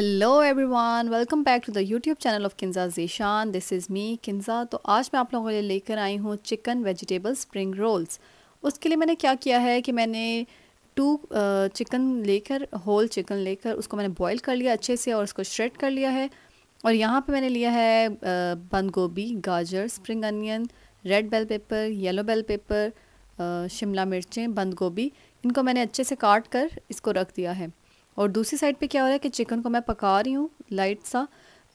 hello everyone welcome back to the YouTube channel of Kinza Zeeshan this is me Kinza तो आज मैं आप लोगों के लिए लेकर आई हूँ चिकन वेजिटेबल स्प्रिंग रोल्स उसके लिए मैंने क्या किया है कि मैंने टू चिकन लेकर होल चिकन लेकर उसको मैंने बॉईल कर लिया अच्छे से और उसको श्रेड कर लिया है और यहाँ पर मैंने लिया है बंद गोभी गाजर spring onion red bell pepper yellow bell pepper शिमला मिर्चें बंद गोभी इनको मैंने अच्छे से काट कर इसको रख दिया है और दूसरी साइड पे क्या हो रहा है कि चिकन को मैं पका रही हूँ लाइट सा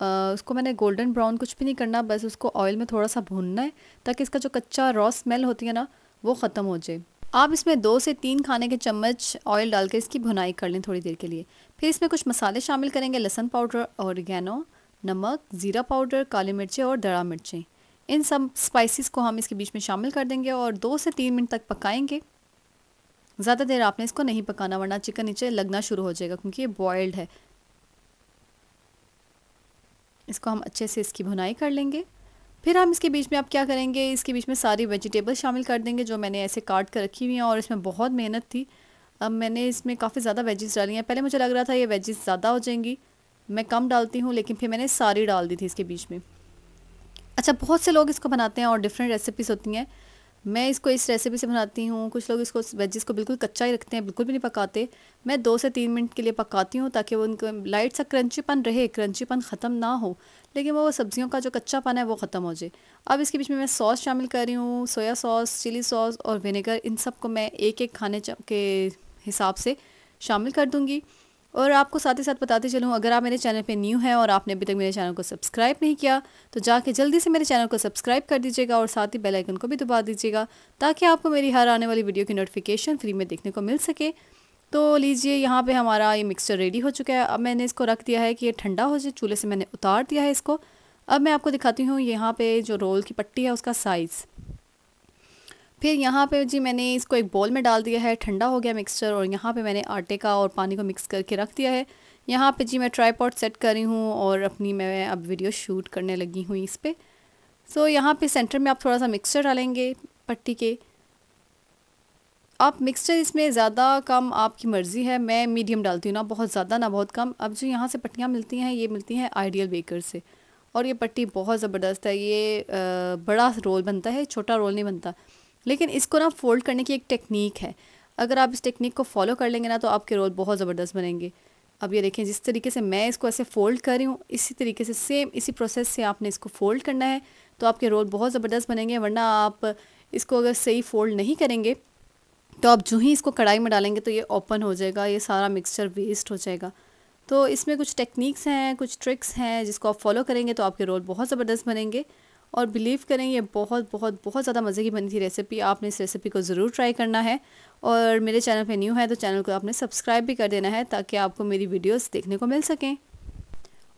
आ, उसको मैंने गोल्डन ब्राउन कुछ भी नहीं करना बस उसको ऑयल में थोड़ा सा भूनना है ताकि इसका जो कच्चा रॉ स्मेल होती है ना वो ख़त्म हो जाए आप इसमें दो से तीन खाने के चम्मच ऑयल डाल के इसकी भुनाई कर लें थोड़ी देर के लिए फिर इसमें कुछ मसाले शामिल करेंगे लहसन पाउडर और गैनो नमक ज़ीरा पाउडर काली मिर्चें और दड़ा मिर्चें इन सब स्पाइसेस को हम इसके बीच में शामिल कर देंगे और दो से तीन मिनट तक पकाएंगे ज़्यादा देर आपने इसको नहीं पकाना वरना चिकन नीचे लगना शुरू हो जाएगा क्योंकि ये बॉयल्ड है इसको हम अच्छे से इसकी भुनाई कर लेंगे फिर हम इसके बीच में आप क्या करेंगे इसके बीच में सारी वेजिटेबल शामिल कर देंगे जो मैंने ऐसे काट कर रखी हुई हैं और इसमें बहुत मेहनत थी अब मैंने इसमें काफ़ी ज़्यादा वेजिस डाली हैं पहले मुझे लग रहा था ये वेजिस ज़्यादा हो जाएंगी मैं कम डालती हूँ लेकिन फिर मैंने सारी डाल दी थी इसके बीच में अच्छा बहुत से लोग इसको बनाते हैं और डिफरेंट रेसिपीज़ होती हैं मैं इसको इस रेसिपी से बनाती हूँ कुछ लोग इसको वेजिस को बिल्कुल कच्चा ही रखते हैं बिल्कुल भी नहीं पकाते मैं दो से तीन मिनट के लिए पकाती हूँ ताकि वो उनको लाइट सा क्रंचीपन रहे क्रंचीपन ख़त्म ना हो लेकिन वो सब्जियों का जो कच्चापन है वो ख़त्म हो जाए अब इसके बीच में मैं सॉस शामिल कर रही हूँ सोया सॉस चिली सॉस और विनेगर इन सब को मैं एक एक खाने के हिसाब से शामिल कर दूँगी और आपको साथ ही साथ बताते चलूँ अगर आप मेरे चैनल पे न्यू हैं और आपने अभी तक मेरे चैनल को सब्सक्राइब नहीं किया तो जाके जल्दी से मेरे चैनल को सब्सक्राइब कर दीजिएगा और साथ ही बेल आइकन को भी दबा दीजिएगा ताकि आपको मेरी हर आने वाली वीडियो की नोटिफिकेशन फ्री में देखने को मिल सके तो लीजिए यहाँ पर हमारा ये मिक्सचर रेडी हो चुका है अब मैंने इसको रख दिया है कि ये ठंडा हो जाए चूल्हे से मैंने उतार दिया है इसको अब मैं आपको दिखाती हूँ यहाँ पर जो रोल की पट्टी है उसका साइज़ फिर यहाँ पे जी मैंने इसको एक बॉल में डाल दिया है ठंडा हो गया मिक्सचर और यहाँ पे मैंने आटे का और पानी को मिक्स करके रख दिया है यहाँ पे जी मैं पॉट सेट कर रही हूँ और अपनी मैं अब वीडियो शूट करने लगी हूँ इस पर सो so, यहाँ पे सेंटर में आप थोड़ा सा मिक्सचर डालेंगे पट्टी के आप मिक्सचर इसमें ज़्यादा कम आपकी मर्ज़ी है मैं मीडियम डालती हूँ ना बहुत ज़्यादा ना बहुत कम अब जो यहाँ से पट्टियाँ मिलती हैं ये मिलती हैं आइडियल बेकर से और ये पट्टी बहुत ज़बरदस्त है ये बड़ा रोल बनता है छोटा रोल नहीं बनता लेकिन इसको ना फोल्ड करने की एक टेक्निक है अगर आप इस टेक्निक को फॉलो कर लेंगे ना तो आपके रोल बहुत ज़बरदस्त बनेंगे अब ये देखें जिस तरीके से मैं इसको ऐसे फ़ोल्ड कर रही हूँ इसी तरीके से सेम इसी प्रोसेस से आपने इसको फ़ोल्ड करना है तो आपके रोल बहुत ज़बरदस्त बनेंगे वरना आप इसको अगर सही फ़ोल्ड नहीं करेंगे तो आप जो ही इसको कढ़ाई में डालेंगे तो ये ओपन हो जाएगा ये सारा मिक्सचर वेस्ट हो जाएगा तो इसमें कुछ टेक्निक्स हैं कुछ ट्रिक्स हैं जिसको आप फॉलो करेंगे तो आपके रोल बहुत ज़बरदस्त बनेंगे और बिलीव करें ये बहुत बहुत बहुत ज़्यादा मज़े की बनी थी रेसिपी आपने इस रेसिपी को ज़रूर ट्राई करना है और मेरे चैनल पे न्यू है तो चैनल को आपने सब्सक्राइब भी कर देना है ताकि आपको मेरी वीडियोस देखने को मिल सकें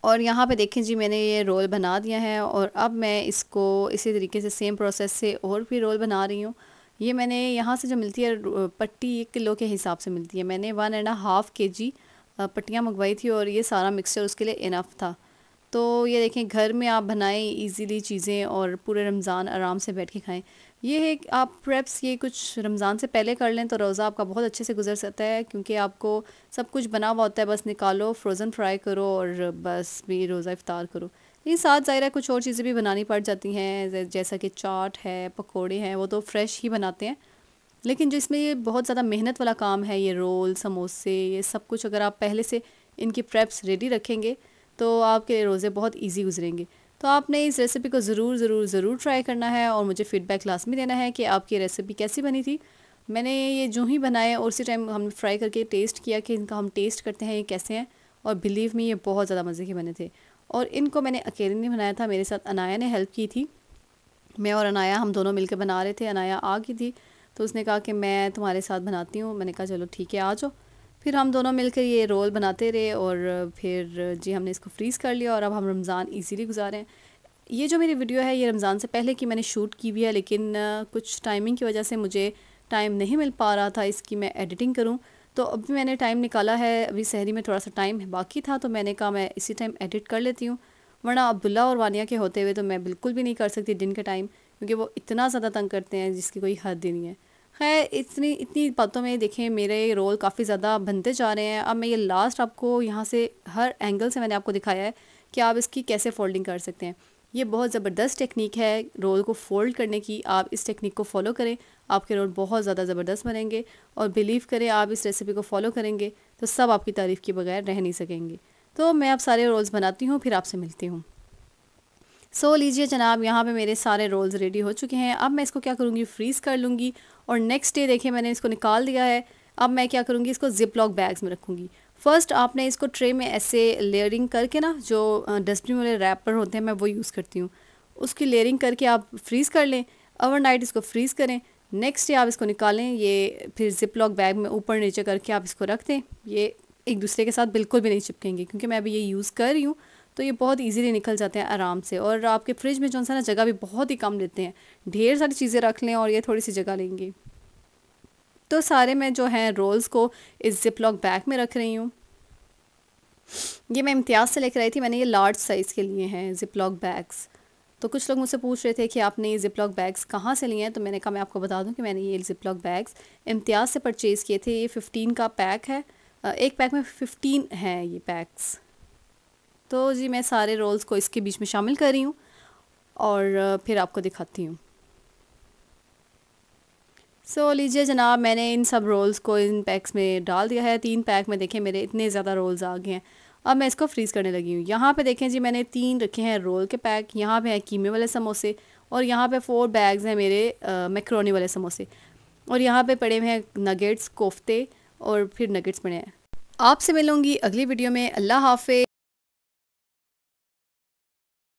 और यहाँ पे देखें जी मैंने ये रोल बना दिया है और अब मैं इसको इसी तरीके से सेम प्रोसेस से और भी रोल बना रही हूँ ये मैंने यहाँ से जो मिलती है पट्टी एक किलो के हिसाब से मिलती है मैंने वन एंड हाफ़ के जी पट्टियाँ मंगवाई थी और ये सारा मिक्सचर उसके लिए इनफ था तो ये देखें घर में आप बनाएं इजीली चीज़ें और पूरे रमज़ान आराम से बैठ के खाएं ये है कि आप प्रेप्स ये कुछ रमज़ान से पहले कर लें तो रोज़ा आपका बहुत अच्छे से गुजर सकता है क्योंकि आपको सब कुछ बना हुआ होता है बस निकालो फ्रोज़न फ्राई करो और बस भी रोज़ा इफ़ार करो लेकिन साथ ज़ाहिर कुछ और चीज़ें भी बनानी पड़ जाती हैं जैसा कि चाट है पकौड़े हैं वो तो फ्रेश ही बनाते हैं लेकिन जिसमें ये बहुत ज़्यादा मेहनत वाला काम है ये रोल समोसे ये सब कुछ अगर आप पहले से इनकी प्रेप्स रेडी रखेंगे तो आपके रोज़े बहुत ईजी गुजरेंगे तो आपने इस रेसिपी को ज़रूर ज़रूर ज़रूर ट्राई करना है और मुझे फ़ीडबैक लाजमी में देना है कि आपकी रेसिपी कैसी बनी थी मैंने ये जो ही बनाए और उसी टाइम हमने फ्राई करके टेस्ट किया कि इनका हम टेस्ट करते हैं ये कैसे हैं और बिलीव में ये बहुत ज़्यादा मज़े के बने थे और इनको मैंने अकेले नहीं बनाया था मेरे साथ अनाया ने हेल्प की थी मैं और अनाया हम दोनों मिलकर बना रहे थे अनाया आ गई थी तो उसने कहा कि मैं तुम्हारे साथ बनाती हूँ मैंने कहा चलो ठीक है आ जाओ फिर हम दोनों मिलकर ये रोल बनाते रहे और फिर जी हमने इसको फ्रीज़ कर लिया और अब हम रमज़ान ईजीली गुजारें ये जो मेरी वीडियो है ये रमज़ान से पहले की मैंने शूट की भी है लेकिन कुछ टाइमिंग की वजह से मुझे टाइम नहीं मिल पा रहा था इसकी मैं एडिटिंग करूँ तो अभी मैंने टाइम निकाला है अभी शहरी में थोड़ा सा टाइम बाकी था तो मैंने कहा मैं इसी टाइम एडिट कर लेती हूँ वरना अब्दुल्ला और वानिया के होते हुए तो मैं बिल्कुल भी नहीं कर सकती दिन के टाइम क्योंकि वो इतना ज़्यादा तंग करते हैं जिसकी कोई हद ही नहीं है खैर इतनी इतनी बातों में देखें मेरे रोल काफ़ी ज़्यादा बनते जा रहे हैं अब मैं ये लास्ट आपको यहाँ से हर एंगल से मैंने आपको दिखाया है कि आप इसकी कैसे फोल्डिंग कर सकते हैं ये बहुत ज़बरदस्त टेक्निक है रोल को फोल्ड करने की आप इस टेक्निक को फॉलो करें आपके रोल बहुत ज़्यादा ज़बरदस्त बनेंगे और बिलीव करें आप इस रेसिपी को फॉलो करेंगे तो सब आपकी तारीफ़ के बगैर रह नहीं सकेंगे तो मैं आप सारे रोल्स बनाती हूँ फिर आपसे मिलती हूँ सो so, लीजिए जनाब यहाँ पे मेरे सारे रोल्स रेडी हो चुके हैं अब मैं इसको क्या करूँगी फ्रीज़ कर लूँगी और नेक्स्ट डे देखिए मैंने इसको निकाल दिया है अब मैं क्या करूँगी इसको जिप लॉक बैग्स में रखूँगी फ़र्स्ट आपने इसको ट्रे में ऐसे लेयरिंग करके ना जो डस्टबिन वाले रैपर होते हैं मैं वो यूज़ करती हूँ उसकी लेयरिंग करके आप फ्रीज़ कर लें ओवर इसको फ्रीज़ करें नेक्स्ट डे आप इसको निकालें ये फिर जिप लॉक बैग में ऊपर नीचे करके आप इसको रख दें ये एक दूसरे के साथ बिल्कुल भी नहीं चिपकेंगे क्योंकि मैं अभी ये यूज़ कर रही हूँ तो ये बहुत ईजीली निकल जाते हैं आराम से और आपके फ्रिज में जो सा ना जगह भी बहुत ही कम लेते हैं ढेर सारी चीज़ें रख लें और ये थोड़ी सी जगह लेंगी तो सारे मैं जो हैं रोल्स को इस जिप लॉक बैग में रख रही हूँ ये मैं इम्तियाज़ से लेकर आई थी मैंने ये लार्ज साइज़ के लिए हैं जिप लॉक बैग्स तो कुछ लोग मुझसे पूछ रहे थे कि आपने ये जिप लॉक बैग्स कहाँ से लिए हैं तो मैंने कहा मैं आपको बता दूं कि मैंने ये जिप लॉक बैग्स इम्तियाज़ से परचेज़ किए थे ये फ़िफ्टीन का पैक है एक पैक में फ़िफ्टीन हैं ये पैक्स तो जी मैं सारे रोल्स को इसके बीच में शामिल कर रही हूँ और फिर आपको दिखाती हूँ सो so, लीजिए जनाब मैंने इन सब रोल्स को इन पैक्स में डाल दिया है तीन पैक में देखें मेरे इतने ज़्यादा रोल्स आ गए हैं अब मैं इसको फ्रीज़ करने लगी हूँ यहाँ पे देखें जी मैंने तीन रखे हैं रोल के पैक यहाँ पे हैं कीमे वाले समोसे और यहाँ पे फोर बैग्स हैं मेरे मैक्रोनी वाले समोसे और यहाँ पर पड़े हुए हैं नगेट्स कोफ्ते और फिर नगेट्स पड़े हैं आपसे मिलूँगी अगली वीडियो में अल्लाह हाफ़